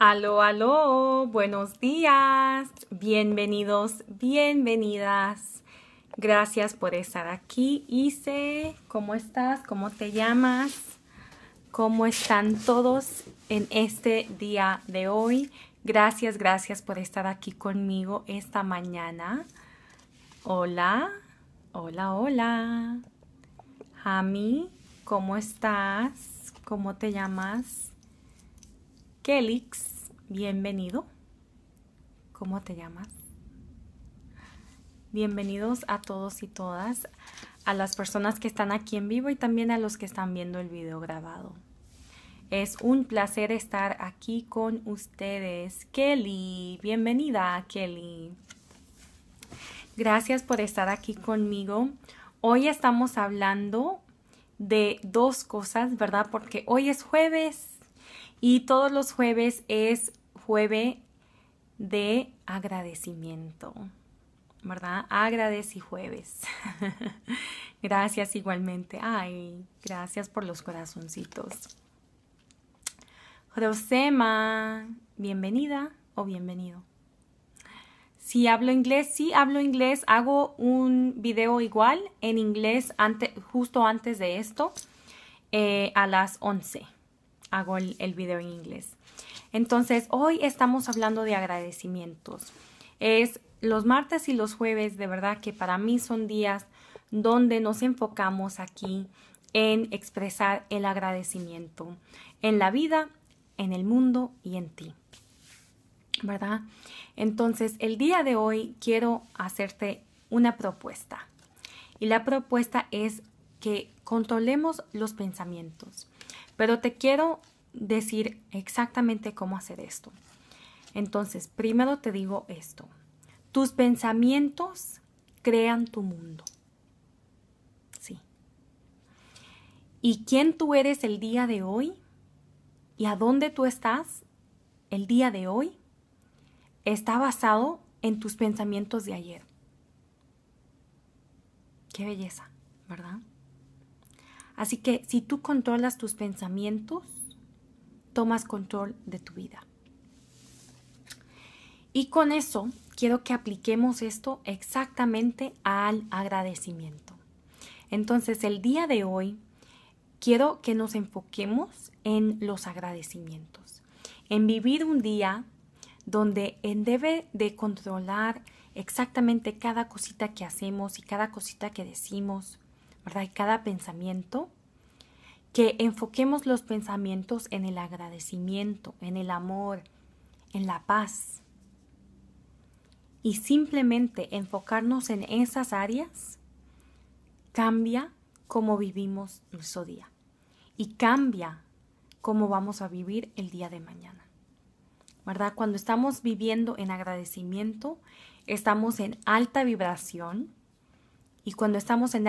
Aló, aló, buenos días, bienvenidos, bienvenidas. Gracias por estar aquí. Ise, ¿cómo estás? ¿Cómo te llamas? ¿Cómo están todos en este día de hoy? Gracias, gracias por estar aquí conmigo esta mañana. Hola, hola, hola. Jami, ¿cómo estás? ¿Cómo te llamas? Kelix, bienvenido. ¿Cómo te llamas? Bienvenidos a todos y todas, a las personas que están aquí en vivo y también a los que están viendo el video grabado. Es un placer estar aquí con ustedes. Kelly, bienvenida Kelly. Gracias por estar aquí conmigo. Hoy estamos hablando de dos cosas, ¿verdad? Porque hoy es jueves y todos los jueves es jueves de agradecimiento, ¿verdad? y jueves. gracias igualmente. Ay, gracias por los corazoncitos. Rosema, bienvenida o bienvenido. Si hablo inglés, sí hablo inglés. Hago un video igual en inglés justo antes de esto eh, a las 11 hago el, video en inglés. Entonces, hoy estamos hablando de agradecimientos. Es los martes y los jueves, de verdad que para mí son días donde nos enfocamos aquí en expresar el agradecimiento en la vida, en el mundo y en ti. ¿Verdad? Entonces, el día de hoy quiero hacerte una propuesta. Y la propuesta es que controlemos los pensamientos. Pero te quiero decir exactamente cómo hacer esto. Entonces, primero te digo esto. Tus pensamientos crean tu mundo. Sí. Y quién tú eres el día de hoy y a dónde tú estás el día de hoy está basado en tus pensamientos de ayer. Qué belleza, ¿verdad? Así que si tú controlas tus pensamientos, tomas control de tu vida. Y con eso quiero que apliquemos esto exactamente al agradecimiento. Entonces el día de hoy quiero que nos enfoquemos en los agradecimientos, en vivir un día donde en debe de controlar exactamente cada cosita que hacemos y cada cosita que decimos, ¿verdad? Y cada pensamiento, que enfoquemos los pensamientos en el agradecimiento, en el amor, en la paz. Y simplemente enfocarnos en esas áreas cambia cómo vivimos nuestro día y cambia cómo vamos a vivir el día de mañana. ¿Verdad? Cuando estamos viviendo en agradecimiento, estamos en alta vibración y cuando estamos en